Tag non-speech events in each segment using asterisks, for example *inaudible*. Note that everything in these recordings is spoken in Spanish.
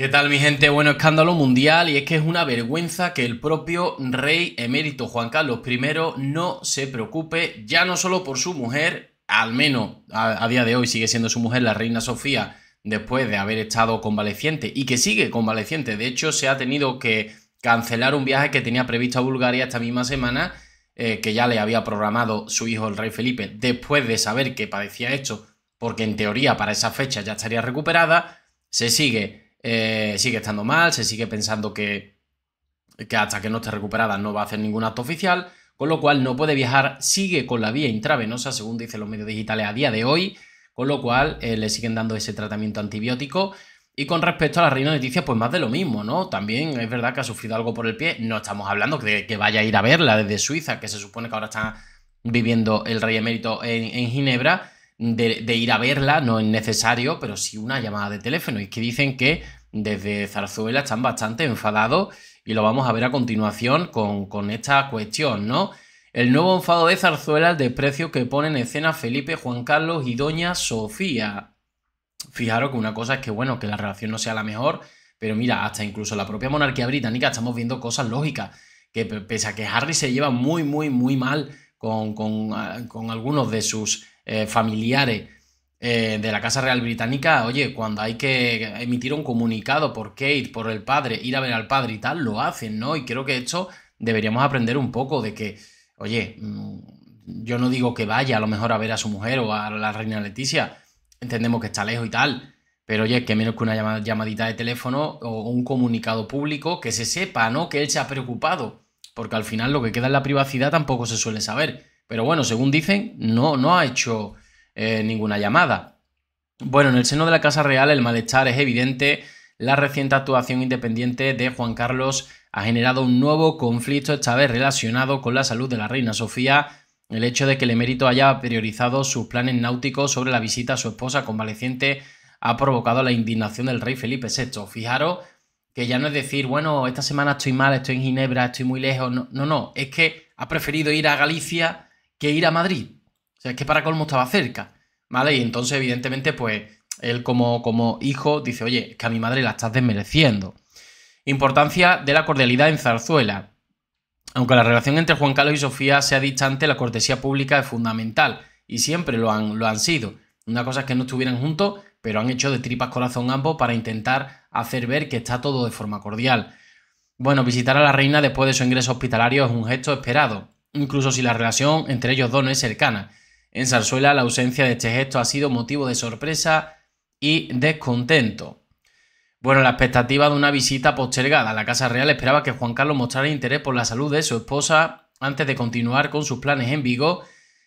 ¿Qué tal mi gente? Bueno, escándalo mundial y es que es una vergüenza que el propio rey emérito Juan Carlos I no se preocupe ya no solo por su mujer, al menos a, día de hoy sigue siendo su mujer la reina Sofía después de haber estado convaleciente y que sigue convaleciente. De hecho, se ha tenido que cancelar un viaje que tenía previsto a Bulgaria esta misma semana, eh, que ya le había programado su hijo el rey Felipe, después de saber que padecía esto, porque en teoría para esa fecha ya estaría recuperada, se sigue eh, sigue estando mal, se sigue pensando que, hasta que no esté recuperada no va a hacer ningún acto oficial, con lo cual no puede viajar, sigue con la vía intravenosa, según dicen los medios digitales a día de hoy, con lo cual eh, le siguen dando ese tratamiento antibiótico. Y con respecto a la reina Leticia, pues más de lo mismo, ¿no? También es verdad que ha sufrido algo por el pie. No estamos hablando de que vaya a ir a verla desde Suiza, que se supone que ahora está viviendo el rey emérito en Ginebra, de, ir a verla, no es necesario, pero sí una llamada de teléfono. Y que dicen que desde Zarzuela están bastante enfadados y lo vamos a ver a continuación con, esta cuestión, ¿no? El nuevo enfado de Zarzuela, el desprecio que ponen en escena Felipe, Juan Carlos y Doña Sofía. Fijaros que una cosa es que, bueno, que la relación no sea la mejor, pero mira, hasta incluso la propia monarquía británica estamos viendo cosas lógicas, que pese a que Harry se lleva muy, muy, muy mal con, con ah, algunos de sus eh, familiares eh, de la Casa Real Británica, oye, cuando hay que emitir un comunicado por Kate, por el padre, ir a ver al padre y tal, lo hacen, ¿no? Y creo que esto deberíamos aprender un poco de que, oye, mm, yo no digo que vaya a lo mejor a ver a su mujer o a la reina Leticia, entendemos que está lejos y tal, pero oye, que menos que una llamadita de teléfono o un comunicado público que se sepa, ¿no? Que él se ha preocupado, porque al final lo que queda en la privacidad tampoco se suele saber. Pero bueno, según dicen, no, no ha hecho eh, ninguna llamada. Bueno, en el seno de la Casa Real el malestar es evidente. La reciente actuación independiente de Juan Carlos ha generado un nuevo conflicto, esta vez relacionado con la salud de la reina Sofía. El hecho de que el emérito haya priorizado sus planes náuticos sobre la visita a su esposa convaleciente ha provocado la indignación del rey Felipe VI. Fijaros que ya no es decir, bueno, esta semana estoy mal, estoy en Ginebra, estoy muy lejos. No, no, no es que ha preferido ir a Galicia que ir a Madrid. O sea, es que para colmo estaba cerca, ¿vale? Y entonces, evidentemente, pues él como, como hijo dice, oye, que a mi madre la estás desmereciendo. Importancia de la cordialidad en Zarzuela. Aunque la relación entre Juan Carlos y Sofía sea distante, la cortesía pública es fundamental y siempre lo han, lo han sido. Una cosa es que no estuvieran juntos, pero han hecho de tripas corazón ambos para intentar hacer ver que está todo de forma cordial. Bueno, visitar a la reina después de su ingreso hospitalario es un gesto esperado incluso si la relación entre ellos dos no es cercana. En Zarzuela la ausencia de este gesto ha sido motivo de sorpresa y descontento. Bueno, la expectativa de una visita postergada. La Casa Real esperaba que Juan Carlos mostrara interés por la salud de su esposa antes de continuar con sus planes en Vigo.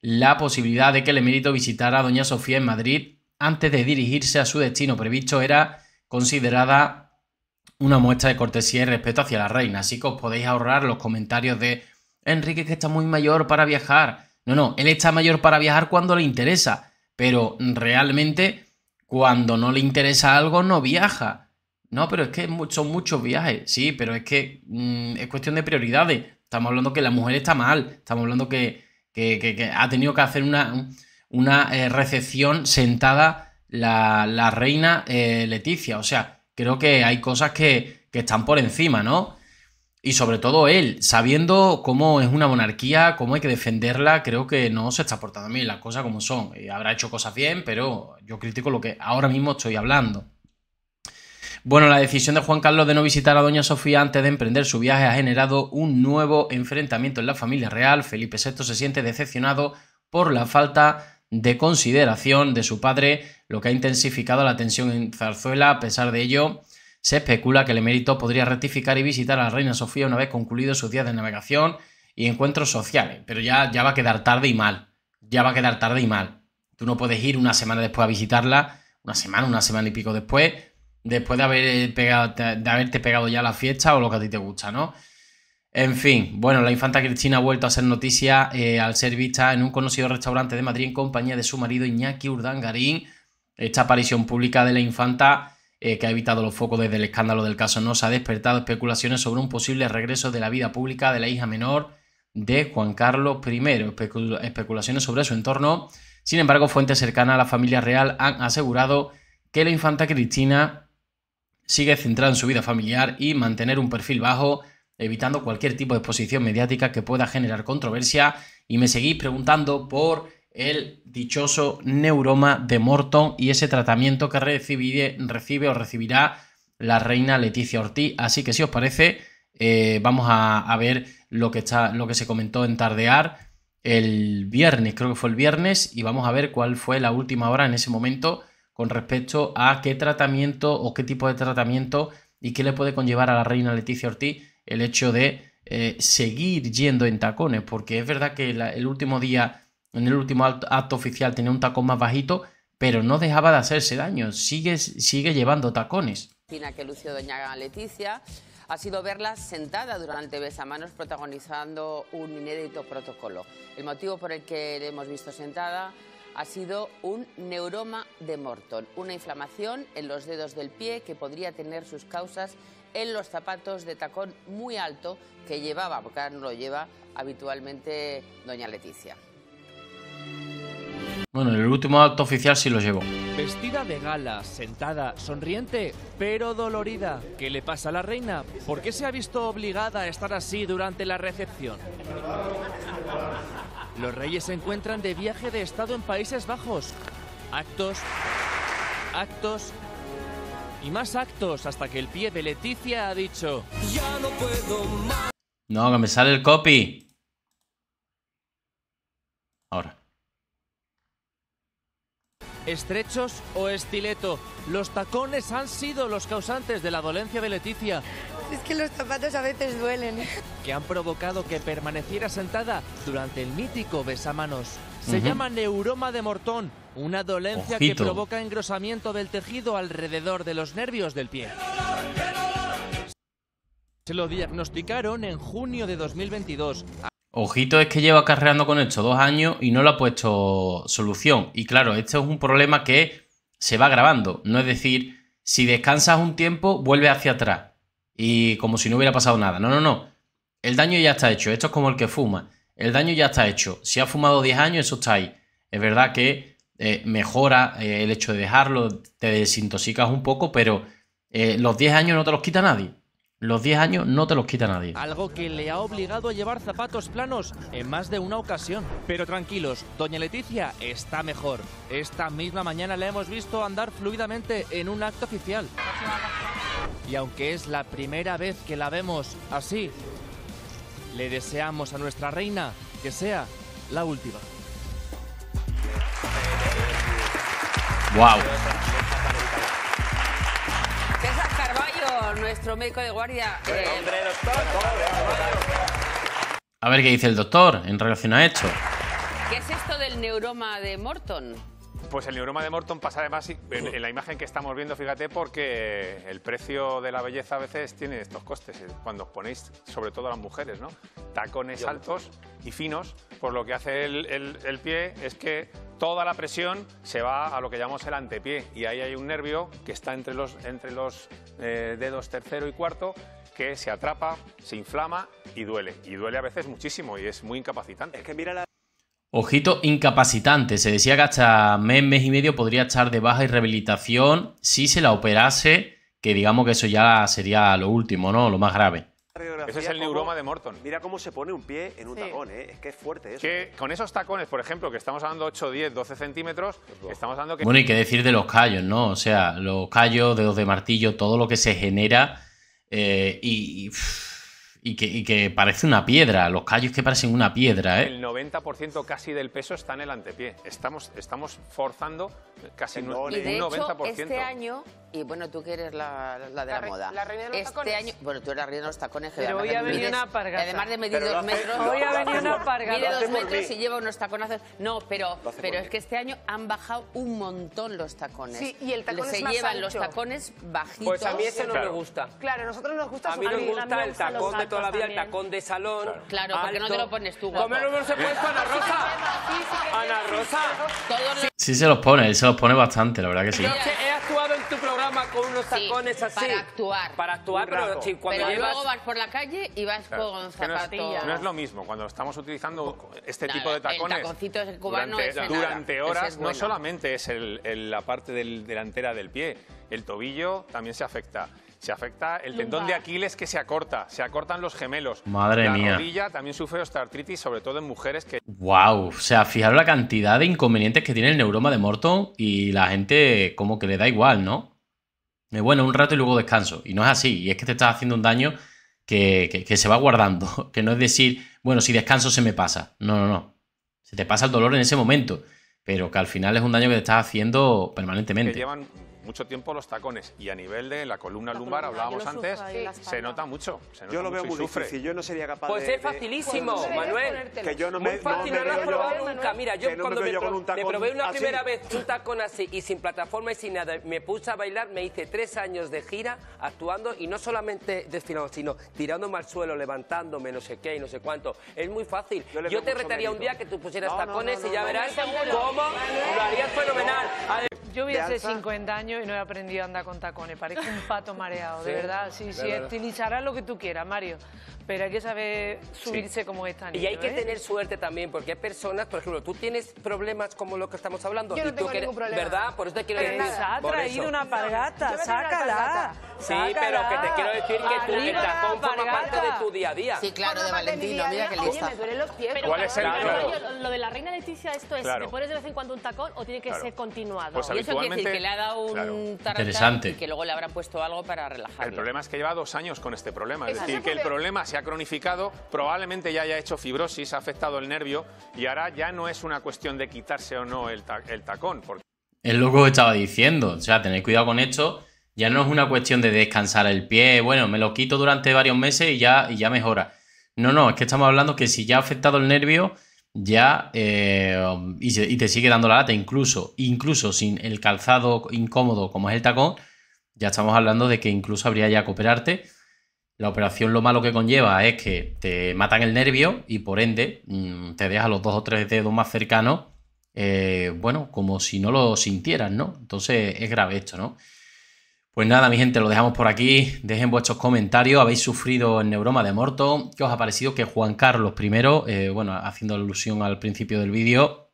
La posibilidad de que el emérito visitara a Doña Sofía en Madrid antes de dirigirse a su destino previsto era considerada una muestra de cortesía y respeto hacia la reina. Así que os podéis ahorrar los comentarios de Enrique es que está muy mayor para viajar. No, no, él está mayor para viajar cuando le interesa, pero realmente cuando no le interesa algo no viaja. No, pero es que son muchos viajes, sí, pero es que mm, es cuestión de prioridades. Estamos hablando que la mujer está mal, estamos hablando que, ha tenido que hacer una, una eh, recepción sentada la, reina eh, Leticia. O sea, creo que hay cosas que, que están por encima, ¿no? Y sobre todo él, sabiendo cómo es una monarquía, cómo hay que defenderla, creo que no se está portando bien las cosas como son. Eh, habrá hecho cosas bien, pero yo critico lo que ahora mismo estoy hablando. Bueno, la decisión de Juan Carlos de no visitar a Doña Sofía antes de emprender su viaje ha generado un nuevo enfrentamiento en la familia real. Felipe VI se siente decepcionado por la falta de consideración de su padre, lo que ha intensificado la tensión en Zarzuela. A pesar de ello, se especula que el emérito podría rectificar y visitar a la reina Sofía una vez concluidos sus días de navegación y encuentros sociales, pero ya, ya va a quedar tarde y mal. Ya va a quedar tarde y mal. Tú no puedes ir una semana después a visitarla, una semana, una semana y pico después, después de, haber eh, pegado, de haberte pegado ya la fiesta o lo que a ti te gusta, ¿no? En fin, bueno, la infanta Cristina ha vuelto a ser noticia eh, al ser vista en un conocido restaurante de Madrid en compañía de su marido Iñaki Garín. Esta aparición pública de la infanta eh, que ha evitado los focos desde el escándalo del caso Nos, ha despertado especulaciones sobre un posible regreso de la vida pública de la hija menor de Juan Carlos I, especulaciones sobre su entorno. Sin embargo, fuentes cercanas a la familia real han asegurado que la infanta Cristina sigue centrada en su vida familiar y mantener un perfil bajo, evitando cualquier tipo de exposición mediática que pueda generar controversia. Y me seguís preguntando por el dichoso neuroma de Morton y ese tratamiento que recibe, o recibirá la reina Leticia Ortiz. Así que si os parece, eh, vamos a, ver lo que, está, lo que se comentó en Tardear el viernes, creo que fue el viernes, y vamos a ver cuál fue la última hora en ese momento con respecto a qué tratamiento o qué tipo de tratamiento y qué le puede conllevar a la reina Leticia Ortiz el hecho de eh, seguir yendo en tacones, porque es verdad que el último día en el último acto oficial tenía un tacón más bajito, pero no dejaba de hacerse daño, sigue, sigue llevando tacones. que lució doña Leticia ha sido verla sentada durante besamanos protagonizando un inédito protocolo. El motivo por el que la hemos visto sentada ha sido un neuroma de Morton, una inflamación en los dedos del pie que podría tener sus causas en los zapatos de tacón muy alto que llevaba, porque ahora no lo lleva habitualmente doña Leticia. Bueno, el último acto oficial sí lo llevo. Vestida de gala, sentada, sonriente, pero dolorida. ¿Qué le pasa a la reina? ¿Por qué se ha visto obligada a estar así durante la recepción? Los reyes se encuentran de viaje de estado en Países Bajos. Actos, actos y más actos hasta que el pie de Leticia ha dicho... Ya no puedo más. No, que me sale el copy. Ahora estrechos o estileto. Los tacones han sido los causantes de la dolencia de Leticia. Es que los zapatos a veces duelen. Que han provocado que permaneciera sentada durante el mítico besamanos. Se llama neuroma de Mortón, una dolencia que provoca engrosamiento del tejido alrededor de los nervios del pie. Se lo diagnosticaron en junio de 2022. Ojito es que lleva carreando con esto dos años y no le ha puesto solución. Y claro, este es un problema que se va agravando. No es decir, si descansas un tiempo, vuelve hacia atrás. Y como si no hubiera pasado nada. No, no, no. El daño ya está hecho. Esto es como el que fuma. El daño ya está hecho. Si ha fumado 10 años, eso está ahí. Es verdad que eh, mejora eh, el hecho de dejarlo, te desintoxicas un poco, pero eh, los 10 años no te los quita nadie. Los 10 años no te los quita nadie. Algo que le ha obligado a llevar zapatos planos en más de una ocasión. Pero tranquilos, doña Leticia está mejor. Esta misma mañana la hemos visto andar fluidamente en un acto oficial. Y aunque es la primera vez que la vemos así, le deseamos a nuestra reina que sea la última. ¡Wow! nuestro médico de guardia. A ver qué dice el doctor en relación a esto. ¿Qué es esto del neuroma de Morton? Pues el neuroma de Morton pasa además en, la imagen que estamos viendo, fíjate, porque el precio de la belleza a veces tiene estos costes. Eh, cuando os ponéis, sobre todo las mujeres, ¿no? Tacones altos y finos, Por lo que hace el pie es que toda la presión se va a lo que llamamos el antepié y ahí hay un nervio que está entre los, entre los eh, dedos tercero y cuarto que se atrapa, se inflama y duele. Y duele a veces muchísimo y es muy incapacitante. Es que mira Ojito incapacitante. Se decía que hasta mes, mes y medio podría estar de baja y rehabilitación si se la operase, que digamos que eso ya sería lo último, ¿no? Lo más grave. Ese es el neuroma de Morton. Mira cómo se pone un pie en un tacón, ¿eh? Es que es fuerte eso. con esos tacones, por ejemplo, que estamos hablando 8, 10, 12 centímetros, pues, estamos hablando que... Bueno, y qué decir de los callos, ¿no? O sea, los callos, dedos de martillo, todo lo que se genera eh, y y que, y que, parece una piedra, los callos que parecen una piedra. ¿eh? El 90% casi del peso está en el antepié. Estamos, estamos forzando casi un, y de un hecho, Este año, y bueno, tú que eres la, la de la, moda. La reina de los este tacones. Año, bueno, tú eres la reina de los tacones. Que Pero voy a venir una pargata. Además de medir dos metros. Voy a venir una pargata. Mide dos metros y lleva unos tacones No, pero, pero es que este año han bajado un montón los tacones. Sí, y el tacón Se llevan los tacones bajitos. Pues a mí ese no me gusta. Claro, a nosotros nos gusta A mí nos gusta el tacón toda la vida también. el tacón de salón. Claro, claro porque no te lo pones tú, ¿Cómo no se puede Ana Rosa? Ana Rosa. Sí se los pone, se los pone bastante, la verdad que sí con unos tacones así. Para actuar. Para actuar, pero cuando luego vas por la calle y vas con zapatillas. No es, lo mismo cuando estamos utilizando este tipo de tacones. durante, horas, no solamente es la parte delantera del pie, el tobillo también se afecta se afecta el tendón de Aquiles que se acorta, se acortan los gemelos. Madre mía. La rodilla también sufre osteoartritis, sobre todo en mujeres que... Wow, o sea, fijaros la cantidad de inconvenientes que tiene el neuroma de Morton y la gente como que le da igual, ¿no? Me bueno, un rato y luego descanso. Y no es así, y es que te estás haciendo un daño que, que, se va guardando, *laughs* que no es decir, bueno, si descanso se me pasa. No, no, no. Se te pasa el dolor en ese momento, pero que al final es un daño que te estás haciendo permanentemente mucho tiempo los tacones y a nivel de la columna lumbar, hablábamos antes, se nota mucho. yo lo veo muy difícil, yo no sería capaz pues de... Pues es facilísimo, Manuel. Que yo no muy me, fácil, no, lo has probado nunca. Mira, yo cuando me, probé una primera vez un tacón así y sin plataforma y sin nada, me puse a bailar, me hice tres años de gira actuando y no solamente desfilando, sino tirándome al suelo, levantándome, no sé qué y no sé cuánto. Es muy fácil. Yo, te retaría un día que tú pusieras tacones y ya verás cómo lo harías fenomenal. Yo hubiese 50 años y no he aprendido a andar con tacones. parece un pato mareado, de verdad. Sí, sí, utilizarás lo que tú quieras, Mario. Pero hay que saber subirse como esta Y hay que ¿eh? tener suerte también, porque hay personas, por ejemplo, tú tienes problemas como lo que estamos hablando. Yo no tengo ningún problema. ¿Verdad? Por eso te quiero pero decir. Se ha traído una palgata, sácala. Sí, pero que te quiero decir que tú el tacón forma parte de tu día a día. Sí, claro, de Valentino, mira que lista. Oye, me duelen los pies. ¿Cuál es Lo de la reina Leticia, esto es, ¿te pones de vez en cuando un tacón o tiene que ser continuado? Pues que le ha dado un Interesante. y que luego le habrán puesto algo para relajar El problema es que lleva dos años con este problema. Es, decir, que el problema se ha cronificado, probablemente ya haya hecho fibrosis, ha afectado el nervio y ahora ya no es una cuestión de quitarse o no el, tacón. Es lo que estaba diciendo. O sea, tener cuidado con esto. Ya no es una cuestión de descansar el pie, bueno, me lo quito durante varios meses y ya, y ya mejora. No, no, es que estamos hablando que si ya ha afectado el nervio, ya eh, y, te sigue dando la lata, incluso, incluso sin el calzado incómodo como es el tacón, ya estamos hablando de que incluso habría ya que operarte. La operación lo malo que conlleva es que te matan el nervio y por ende mm, te dejas los dos o tres dedos más cercanos, eh, bueno, como si no lo sintieras, ¿no? Entonces es grave esto, ¿no? Pues nada, mi gente, lo dejamos por aquí. Dejen vuestros comentarios. ¿Habéis sufrido el neuroma de morto? ¿Qué os ha parecido que Juan Carlos I, eh, bueno, haciendo alusión al principio del vídeo,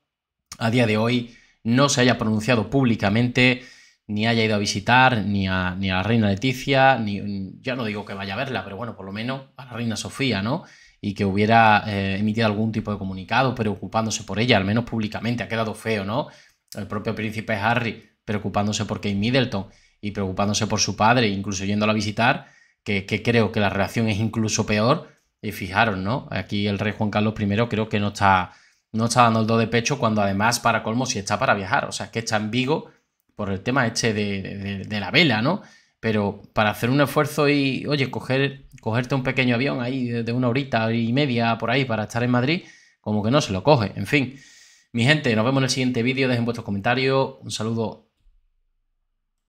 a día de hoy no se haya pronunciado públicamente, ni haya ido a visitar ni a, ni a la reina Leticia, ni, ya no digo que vaya a verla, pero bueno, por lo menos a la reina Sofía, ¿no? Y que hubiera eh, emitido algún tipo de comunicado preocupándose por ella, al menos públicamente. Ha quedado feo, ¿no? El propio príncipe Harry preocupándose por Kate Middleton y preocupándose por su padre, incluso yéndolo a visitar, que, creo que la relación es incluso peor. Y fijaros, ¿no? Aquí el rey Juan Carlos I creo que no está, no está dando el do de pecho cuando además, para colmo, sí está para viajar. O sea, es que está en Vigo por el tema este de, la vela, ¿no? Pero para hacer un esfuerzo y, oye, coger, cogerte un pequeño avión ahí de una horita y media por ahí para estar en Madrid, como que no se lo coge. En fin, mi gente, nos vemos en el siguiente vídeo. Dejen vuestros comentarios. Un saludo